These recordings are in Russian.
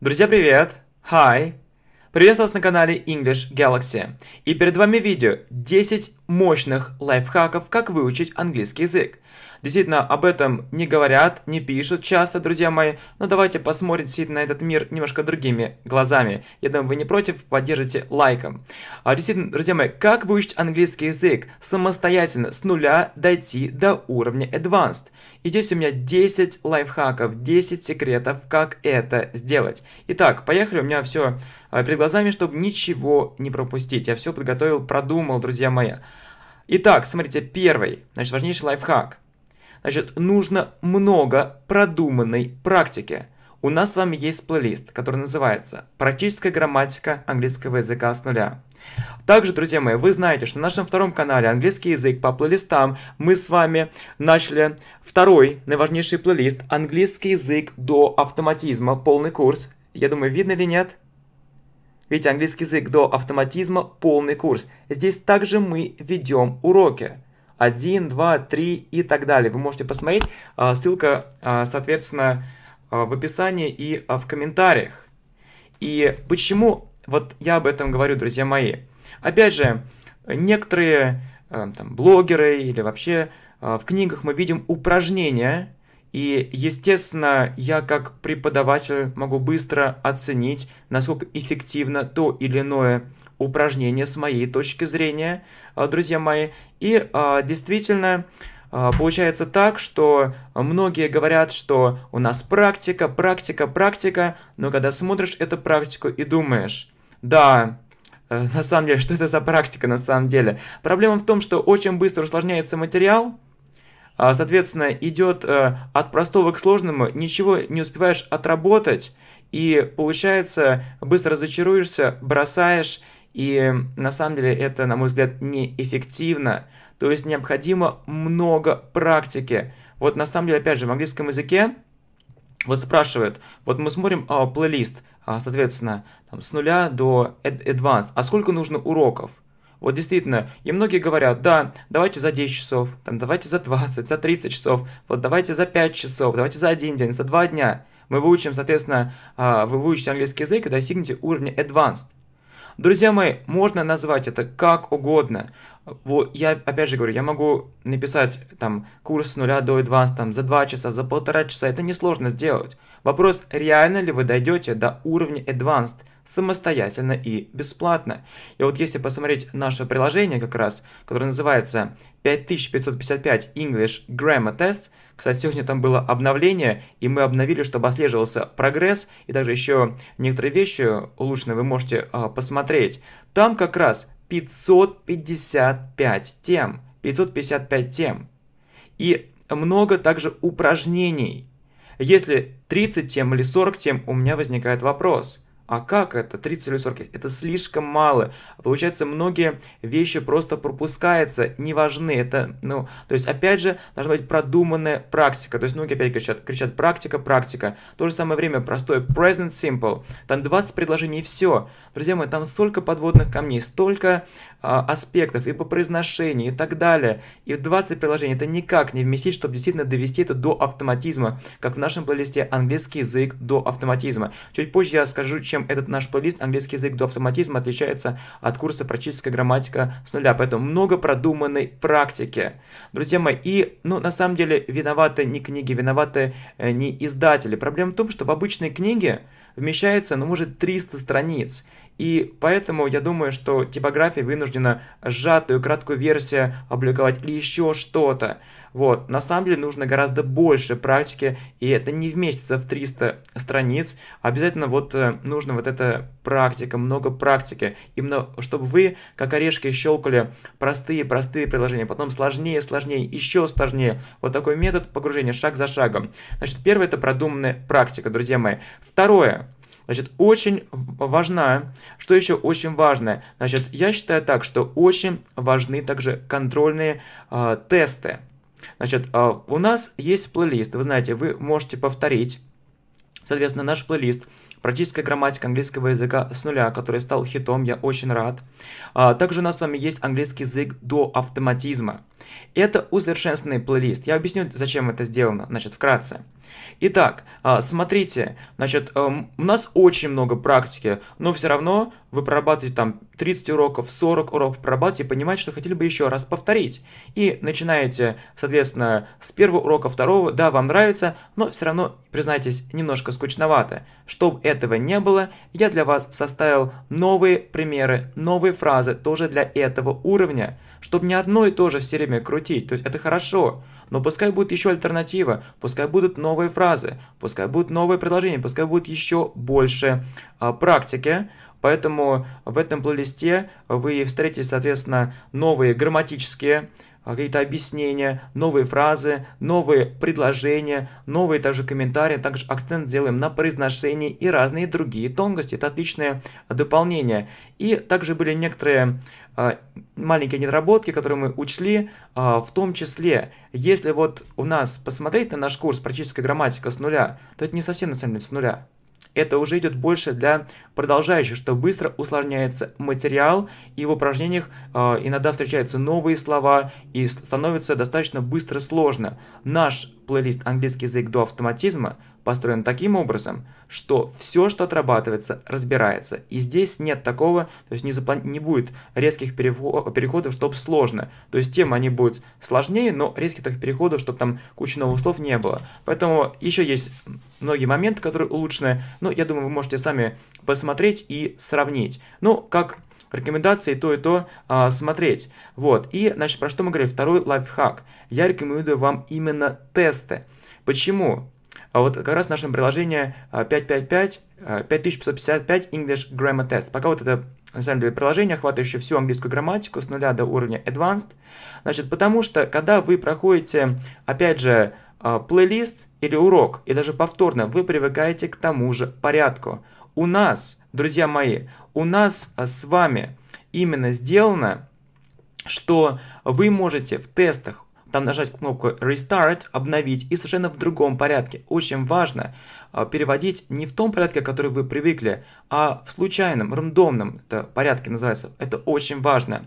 Друзья, привет! Hi! Приветствую вас на канале English Galaxy. И перед вами видео 10 мощных лайфхаков, как выучить английский язык. Действительно, об этом не говорят, не пишут часто, друзья мои, но давайте посмотрим действительно на этот мир немножко другими глазами. Я думаю, вы не против, поддержите лайком. А, действительно, друзья мои, как выучить английский язык? Самостоятельно, с нуля дойти до уровня Advanced. И здесь у меня 10 лайфхаков, 10 секретов, как это сделать. Итак, поехали, у меня все а, перед глазами, чтобы ничего не пропустить. Я все подготовил, продумал, друзья мои. Итак, смотрите, первый, значит, важнейший лайфхак. Значит, нужно много продуманной практики. У нас с вами есть плейлист, который называется «Практическая грамматика английского языка с нуля». Также, друзья мои, вы знаете, что на нашем втором канале «Английский язык по плейлистам» мы с вами начали второй наиважнейший плейлист «Английский язык до автоматизма. Полный курс». Я думаю, видно или нет? Ведь английский язык до автоматизма – полный курс. Здесь также мы ведем уроки. Один, два, три и так далее. Вы можете посмотреть, а, ссылка, а, соответственно, а, в описании и в комментариях. И почему вот я об этом говорю, друзья мои? Опять же, некоторые там, блогеры или вообще в книгах мы видим упражнения, и, естественно, я как преподаватель могу быстро оценить, насколько эффективно то или иное упражнение с моей точки зрения, а, друзья мои. И а, действительно, а, Получается так, что многие говорят, что у нас практика, практика, практика, но когда смотришь эту практику и думаешь, да, э, на самом деле, что это за практика на самом деле? Проблема в том, что очень быстро усложняется материал, а, соответственно, идет э, от простого к сложному, ничего не успеваешь отработать, и получается, быстро разочаруешься, бросаешь, и на самом деле это, на мой взгляд, неэффективно. То есть необходимо много практики. Вот на самом деле, опять же, в английском языке вот спрашивают, вот мы смотрим а, плейлист, а, соответственно, там, с нуля до advanced, а сколько нужно уроков? Вот действительно, и многие говорят, да, давайте за 10 часов, там, давайте за 20, за 30 часов, вот давайте за 5 часов, давайте за один день, за два дня. Мы выучим, соответственно, а, вы выучите английский язык и достигнете уровня advanced. Друзья мои, можно назвать это как угодно. Вот, я опять же говорю, я могу написать там курс с нуля до advanced там, за 2 часа, за полтора часа, это несложно сделать. Вопрос, реально ли вы дойдете до уровня advanced? самостоятельно и бесплатно. И вот если посмотреть наше приложение как раз, которое называется 5555 English Grammar Test, кстати, сегодня там было обновление, и мы обновили, чтобы отслеживался прогресс, и также еще некоторые вещи улучшенные вы можете а, посмотреть. Там как раз 555 тем, 555 тем. И много также упражнений. Если 30 тем или 40 тем, у меня возникает вопрос – а как это? 30 или 40? Это слишком мало. Получается, многие вещи просто пропускаются, не важны. Это, ну, то есть, опять же, должна быть продуманная практика. То есть, многие опять кричат, кричат практика, практика. В то же самое время простой present simple. Там 20 предложений и все. Друзья мои, там столько подводных камней, столько а, аспектов, и по произношению, и так далее. И 20 приложений это никак не вместить, чтобы действительно довести это до автоматизма, как в нашем плейлисте английский язык до автоматизма. Чуть позже я скажу, чем этот наш плейлист английский язык до автоматизма отличается от курса практическая грамматика с нуля. Поэтому много продуманной практики. Друзья мои, и, ну, на самом деле, виноваты не книги, виноваты э, не издатели. Проблема в том, что в обычной книге вмещается, ну, может, 300 страниц. И поэтому я думаю, что типография вынуждена вынуждена сжатую, краткую версию опубликовать или еще что-то. Вот, на самом деле нужно гораздо больше практики, и это не вместится в 300 страниц. Обязательно вот э, нужно вот эта практика, много практики, именно чтобы вы, как орешки, щелкали простые-простые предложения, потом сложнее, сложнее, еще сложнее. Вот такой метод погружения шаг за шагом. Значит, первое – это продуманная практика, друзья мои. Второе – Значит, очень важна. Что еще очень важное? Значит, я считаю так, что очень важны также контрольные э, тесты. Значит, э, у нас есть плейлист. Вы знаете, вы можете повторить, соответственно, наш плейлист – Практическая грамматика английского языка с нуля, который стал хитом, я очень рад. А, также у нас с вами есть английский язык до автоматизма. Это усовершенствованный плейлист. Я объясню, зачем это сделано, значит, вкратце. Итак, а, смотрите, значит, эм, у нас очень много практики, но все равно вы прорабатываете там 30 уроков, 40 уроков прорабатываете, понимаете, что хотели бы еще раз повторить. И начинаете, соответственно, с первого урока, второго, да, вам нравится, но все равно, признайтесь, немножко скучновато. Чтобы этого не было, я для вас составил новые примеры, новые фразы, тоже для этого уровня, чтобы не одно и то же все время крутить, то есть это хорошо, но пускай будет еще альтернатива, пускай будут новые фразы, пускай будут новые предложения, пускай будет еще больше а, практики, Поэтому в этом плейлисте вы встретите, соответственно, новые грамматические э, какие-то объяснения, новые фразы, новые предложения, новые также комментарии. Также акцент делаем на произношении и разные другие тонкости. Это отличное дополнение. И также были некоторые э, маленькие недоработки, которые мы учли, э, в том числе, если вот у нас посмотреть на наш курс «Практическая грамматика с нуля», то это не совсем на самом деле с нуля это уже идет больше для продолжающих, что быстро усложняется материал, и в упражнениях э, иногда встречаются новые слова, и становится достаточно быстро сложно. Наш плейлист «Английский язык до автоматизма» построен таким образом, что все, что отрабатывается, разбирается. И здесь нет такого, то есть не, заплани- не будет резких переходов, чтобы сложно. То есть темы, они будут сложнее, но резких таких переходов, чтобы там куча новых слов не было. Поэтому еще есть многие моменты, которые улучшены. Но ну, я думаю, вы можете сами посмотреть и сравнить. Ну, как рекомендации то и то а, смотреть. Вот. И, значит, про что мы говорили? Второй лайфхак. Я рекомендую вам именно тесты. Почему? А вот как раз в нашем приложении 555, а, 5555 а, English Grammar Test. Пока вот это на самом деле приложение, хватающее всю английскую грамматику с нуля до уровня Advanced. Значит, потому что, когда вы проходите, опять же, а, плейлист или урок, и даже повторно, вы привыкаете к тому же порядку. У нас, друзья мои, у нас с вами именно сделано, что вы можете в тестах там нажать кнопку Restart, обновить и совершенно в другом порядке. Очень важно а, переводить не в том порядке, который вы привыкли, а в случайном, рандомном это порядке называется. Это очень важно,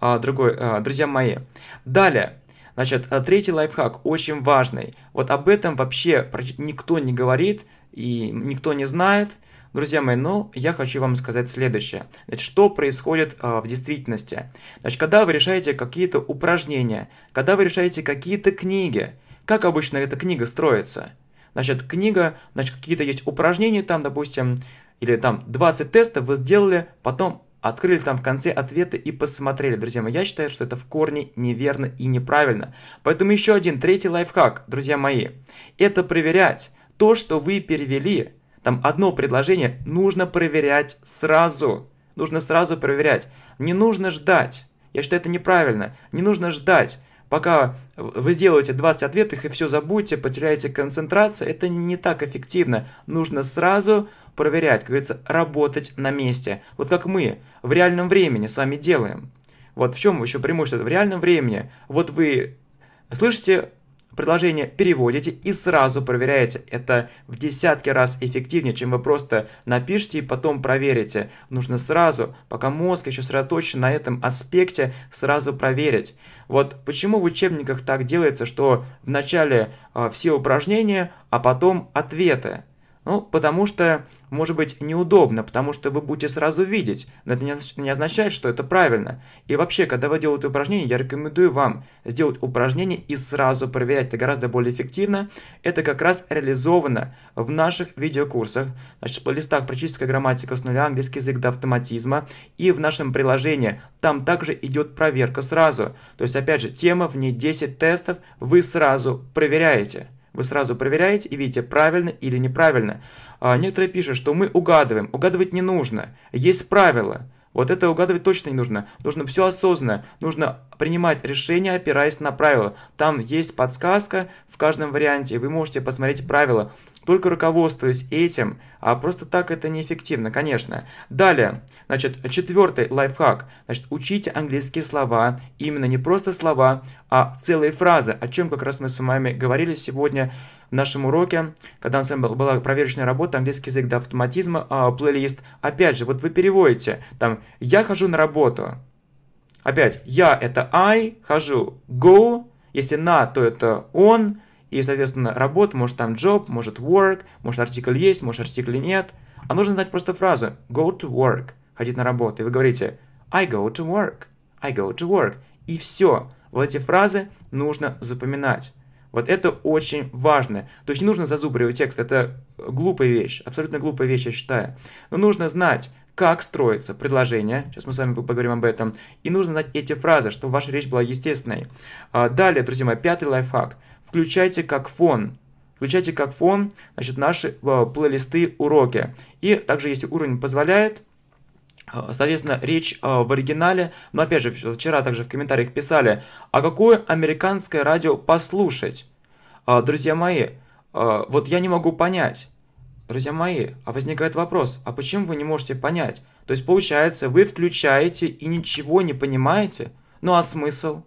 а, другой, а, друзья мои. Далее. Значит, третий лайфхак, очень важный. Вот об этом вообще никто не говорит и никто не знает – Друзья мои, ну, я хочу вам сказать следующее. Значит, что происходит а, в действительности? Значит, когда вы решаете какие-то упражнения, когда вы решаете какие-то книги, как обычно эта книга строится? Значит, книга, значит, какие-то есть упражнения там, допустим, или там 20 тестов вы сделали, потом открыли там в конце ответы и посмотрели. Друзья мои, я считаю, что это в корне неверно и неправильно. Поэтому еще один, третий лайфхак, друзья мои. Это проверять то, что вы перевели там одно предложение нужно проверять сразу. Нужно сразу проверять. Не нужно ждать. Я считаю, это неправильно. Не нужно ждать. Пока вы сделаете 20 ответов и все забудете, потеряете концентрацию, это не так эффективно. Нужно сразу проверять, как говорится, работать на месте. Вот как мы в реальном времени с вами делаем. Вот в чем еще преимущество? В реальном времени. Вот вы слышите предложение переводите и сразу проверяете. Это в десятки раз эффективнее, чем вы просто напишите и потом проверите. Нужно сразу, пока мозг еще сосредоточен на этом аспекте, сразу проверить. Вот почему в учебниках так делается, что вначале э, все упражнения, а потом ответы. Ну, потому что, может быть, неудобно, потому что вы будете сразу видеть, но это не означает, что это правильно. И вообще, когда вы делаете упражнение, я рекомендую вам сделать упражнение и сразу проверять, это гораздо более эффективно. Это как раз реализовано в наших видеокурсах, значит, в плейлистах «Практическая грамматика с нуля», «Английский язык до автоматизма» и в нашем приложении. Там также идет проверка сразу. То есть, опять же, тема, в ней 10 тестов, вы сразу проверяете. Вы сразу проверяете и видите, правильно или неправильно. А, некоторые пишут, что мы угадываем. Угадывать не нужно. Есть правила. Вот это угадывать точно не нужно. Нужно все осознанно. Нужно принимать решения, опираясь на правила. Там есть подсказка в каждом варианте. Вы можете посмотреть правила только руководствуясь этим, а просто так это неэффективно, конечно. Далее, значит, четвертый лайфхак. Значит, учите английские слова, именно не просто слова, а целые фразы, о чем как раз мы с вами говорили сегодня в нашем уроке, когда у нас была проверочная работа, английский язык до автоматизма, а, плейлист. Опять же, вот вы переводите, там, я хожу на работу. Опять, я это I, хожу, go, если на, то это он, и, соответственно, работа, может там job, может work, может артикль есть, может артикль нет. А нужно знать просто фразу go to work, ходить на работу. И вы говорите I go to work, I go to work. И все. Вот эти фразы нужно запоминать. Вот это очень важно. То есть не нужно зазубривать текст, это глупая вещь, абсолютно глупая вещь, я считаю. Но нужно знать, как строится предложение, сейчас мы с вами поговорим об этом, и нужно знать эти фразы, чтобы ваша речь была естественной. А, далее, друзья мои, пятый лайфхак – включайте как фон. Включайте как фон значит, наши э, плейлисты уроки. И также, если уровень позволяет, э, Соответственно, речь э, в оригинале, но опять же, вчера также в комментариях писали, а какое американское радио послушать? Э, друзья мои, э, вот я не могу понять. Друзья мои, а возникает вопрос, а почему вы не можете понять? То есть, получается, вы включаете и ничего не понимаете? Ну а смысл?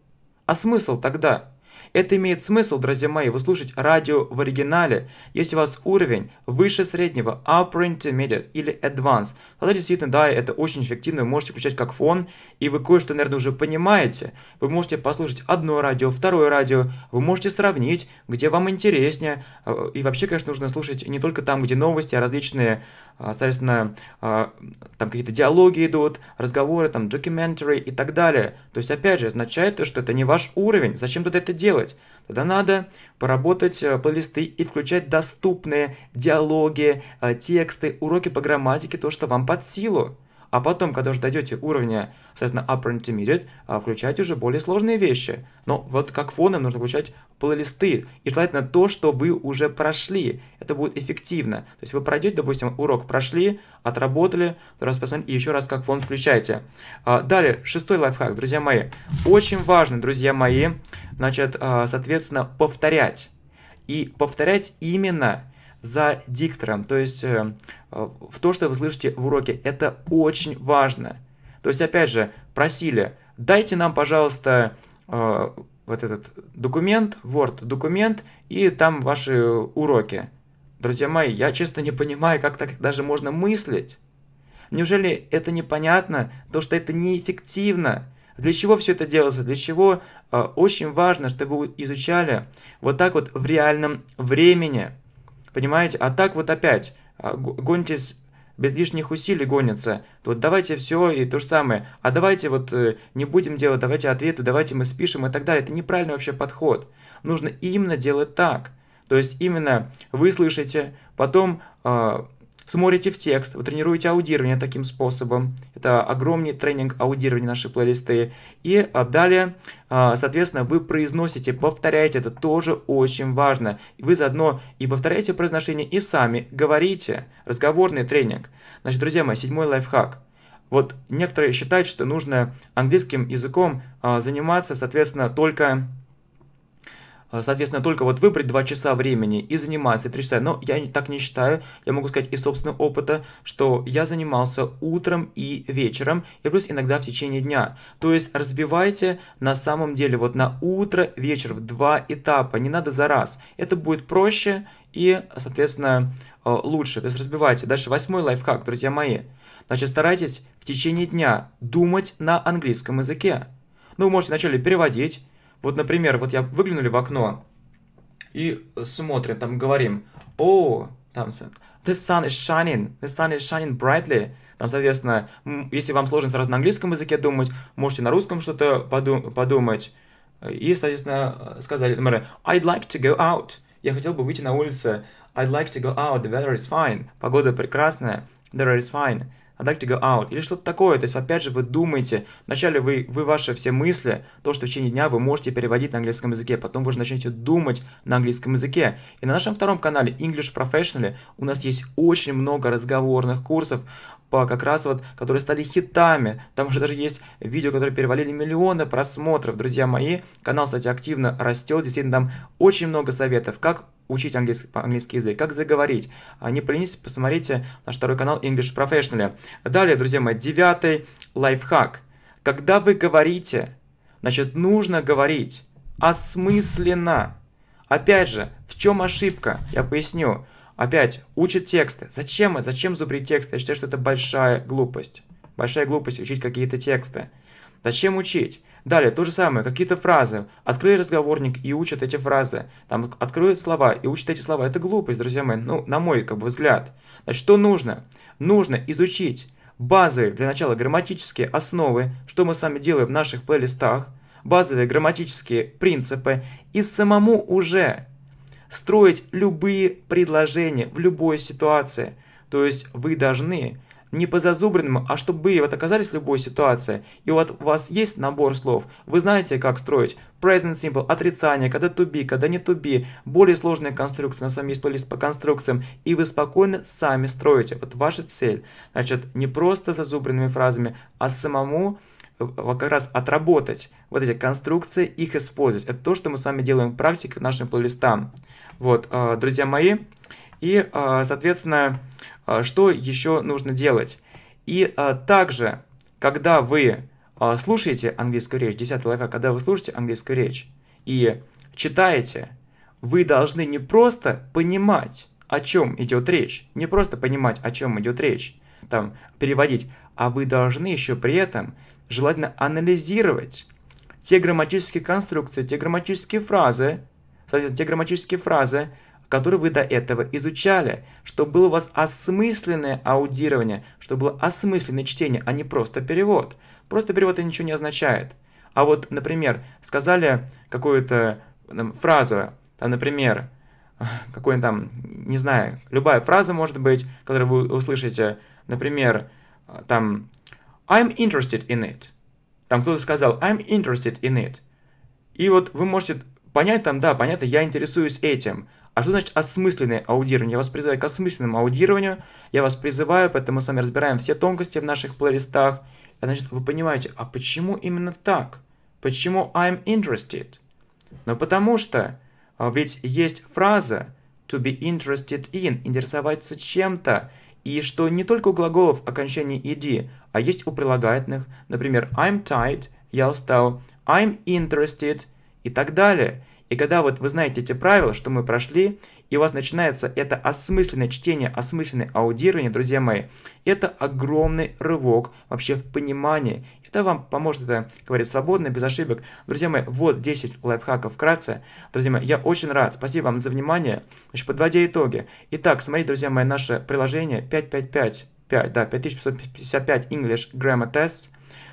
А смысл тогда? Это имеет смысл, друзья мои, вы слушать радио в оригинале, если у вас уровень выше среднего, upper intermediate или advanced. Тогда действительно, да, это очень эффективно, вы можете включать как фон, и вы кое-что, наверное, уже понимаете. Вы можете послушать одно радио, второе радио, вы можете сравнить, где вам интереснее. А, и вообще, конечно, нужно слушать не только там, где новости, а различные, а, соответственно, а, там какие-то диалоги идут, разговоры, там, documentary и так далее. То есть, опять же, означает то, что это не ваш уровень, зачем тут это делать? делать? Тогда надо поработать э, плейлисты и включать доступные диалоги, э, тексты, уроки по грамматике, то, что вам под силу. А потом, когда уже дойдете уровня, соответственно, Upper Intermediate, а, включать уже более сложные вещи. Но вот как фоном нужно включать плейлисты. И желательно то, что вы уже прошли. Это будет эффективно. То есть вы пройдете, допустим, урок прошли, отработали, раз посмотрели, и еще раз как фон включаете. А, далее, шестой лайфхак, друзья мои. Очень важно, друзья мои, значит, а, соответственно, повторять. И повторять именно за диктором, то есть э, в то, что вы слышите в уроке. Это очень важно. То есть, опять же, просили, дайте нам, пожалуйста, э, вот этот документ, Word документ, и там ваши уроки. Друзья мои, я честно не понимаю, как так даже можно мыслить. Неужели это непонятно, то что это неэффективно? Для чего все это делается? Для чего э, очень важно, чтобы вы изучали вот так вот в реальном времени. Понимаете? А так вот опять, а, гонитесь без лишних усилий гонятся. Вот давайте все и то же самое. А давайте вот э, не будем делать, давайте ответы, давайте мы спишем и так далее. Это неправильный вообще подход. Нужно именно делать так. То есть именно вы слышите, потом э, смотрите в текст, вы тренируете аудирование таким способом. Это огромный тренинг аудирования нашей плейлисты. И а, далее, а, соответственно, вы произносите, повторяете, это тоже очень важно. Вы заодно и повторяете произношение, и сами говорите. Разговорный тренинг. Значит, друзья мои, седьмой лайфхак – вот некоторые считают, что нужно английским языком а, заниматься, соответственно, только а, соответственно, только вот выбрать 2 часа времени и заниматься 3 часа. Но я так не считаю, я могу сказать из собственного опыта, что я занимался утром и вечером, и плюс иногда в течение дня. То есть разбивайте на самом деле вот на утро, вечер в два этапа, не надо за раз. Это будет проще и, соответственно, э, лучше. То есть разбивайте. Дальше восьмой лайфхак, друзья мои. Значит, старайтесь в течение дня думать на английском языке. Ну, вы можете вначале переводить, вот, например, вот я выглянули в окно и смотрим, там говорим, о, там, the sun is shining, the sun is shining brightly. Там, соответственно, если вам сложно сразу на английском языке думать, можете на русском что-то подум подумать. И, соответственно, сказали, например, I'd like to go out. Я хотел бы выйти на улицу. I'd like to go out, the weather is fine. Погода прекрасная, the weather is fine. I'd like to go out, или что-то такое. То есть, опять же, вы думаете, вначале вы, вы ваши все мысли, то, что в течение дня вы можете переводить на английском языке, потом вы же начнете думать на английском языке. И на нашем втором канале English Professional у нас есть очень много разговорных курсов, по как раз вот, которые стали хитами. Там уже даже есть видео, которые перевалили миллионы просмотров, друзья мои. Канал, кстати, активно растет, действительно там очень много советов, как учить английский, английский язык, как заговорить. А не поленитесь, посмотрите наш второй канал English Professional. Далее, друзья мои, девятый лайфхак. Когда вы говорите, значит, нужно говорить осмысленно. Опять же, в чем ошибка? Я поясню. Опять, учит тексты. Зачем это? Зачем зубрить тексты? Я считаю, что это большая глупость. Большая глупость учить какие-то тексты. Зачем учить? Далее, то же самое, какие-то фразы. Открыли разговорник и учат эти фразы. Там откроют слова и учат эти слова. Это глупость, друзья мои, ну, на мой как бы взгляд. Значит, что нужно? Нужно изучить базы для начала, грамматические основы, что мы с вами делаем в наших плейлистах, базовые грамматические принципы, и самому уже строить любые предложения в любой ситуации. То есть вы должны не по зазубренным, а чтобы вы вот оказались в любой ситуации, и вот у вас есть набор слов, вы знаете, как строить present simple, отрицание, когда to be, когда не to be, более сложные конструкции, на самом есть плейлист по конструкциям, и вы спокойно сами строите. Вот ваша цель. Значит, не просто зазубренными фразами, а самому как раз отработать вот эти конструкции, их использовать. Это то, что мы с вами делаем в практике в нашим плейлистам. Вот, э, друзья мои. И, э, соответственно, э, что еще нужно делать? И также, когда вы слушаете английскую речь, 10 лайфа, когда вы слушаете английскую речь и читаете, вы должны не просто понимать, о чем идет речь, не просто понимать, о чем идет речь, там переводить, а вы должны еще при этом желательно анализировать те грамматические конструкции, те грамматические фразы, соответственно, те грамматические фразы, которые вы до этого изучали, чтобы было у вас осмысленное аудирование, чтобы было осмысленное чтение, а не просто перевод. Просто перевод это ничего не означает. А вот, например, сказали какую-то фразу, там, например, какой-нибудь там, не знаю, любая фраза может быть, которую вы услышите, Например, там I'm interested in it. Там кто-то сказал I'm interested in it. И вот вы можете понять там, да, понятно, я интересуюсь этим. А что значит осмысленное аудирование? Я вас призываю к осмысленному аудированию, я вас призываю, поэтому мы с вами разбираем все тонкости в наших плейлистах. А значит, вы понимаете, а почему именно так? Почему I'm interested? Ну потому что а, ведь есть фраза to be interested in, интересоваться чем-то, и что не только у глаголов окончания «ed», а есть у прилагательных, например, I'm tired, я устал, I'm interested и так далее. И когда вот вы знаете эти правила, что мы прошли, и у вас начинается это осмысленное чтение, осмысленное аудирование, друзья мои, это огромный рывок вообще в понимании это вам поможет это говорит, свободно, без ошибок. Друзья мои, вот 10 лайфхаков вкратце. Друзья мои, я очень рад. Спасибо вам за внимание. Значит, подводя итоги. Итак, смотрите, друзья мои, наше приложение 5555, да, 5555 English Grammar Test.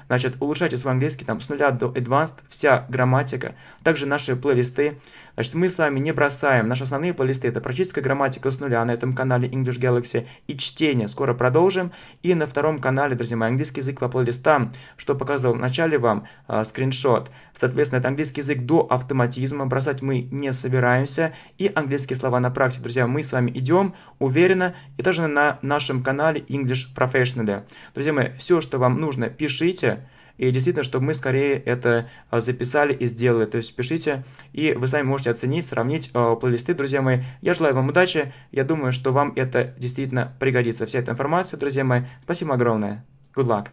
Значит, улучшайте свой английский там с нуля до advanced, вся грамматика. Также наши плейлисты. Значит, мы с вами не бросаем. Наши основные плейлисты это практическая грамматика с нуля на этом канале English Galaxy и чтение. Скоро продолжим. И на втором канале, друзья мои, английский язык по плейлистам, что показывал в начале вам э, скриншот. Соответственно, это английский язык до автоматизма. Бросать мы не собираемся. И английские слова на практике. Друзья, мы с вами идем уверенно. И даже на нашем канале English Professional. Друзья мои, все, что вам нужно, пишите и действительно, чтобы мы скорее это э, записали и сделали. То есть пишите, и вы сами можете оценить, сравнить э, плейлисты, друзья мои. Я желаю вам удачи. Я думаю, что вам это действительно пригодится. Вся эта информация, друзья мои. Спасибо огромное. Good luck.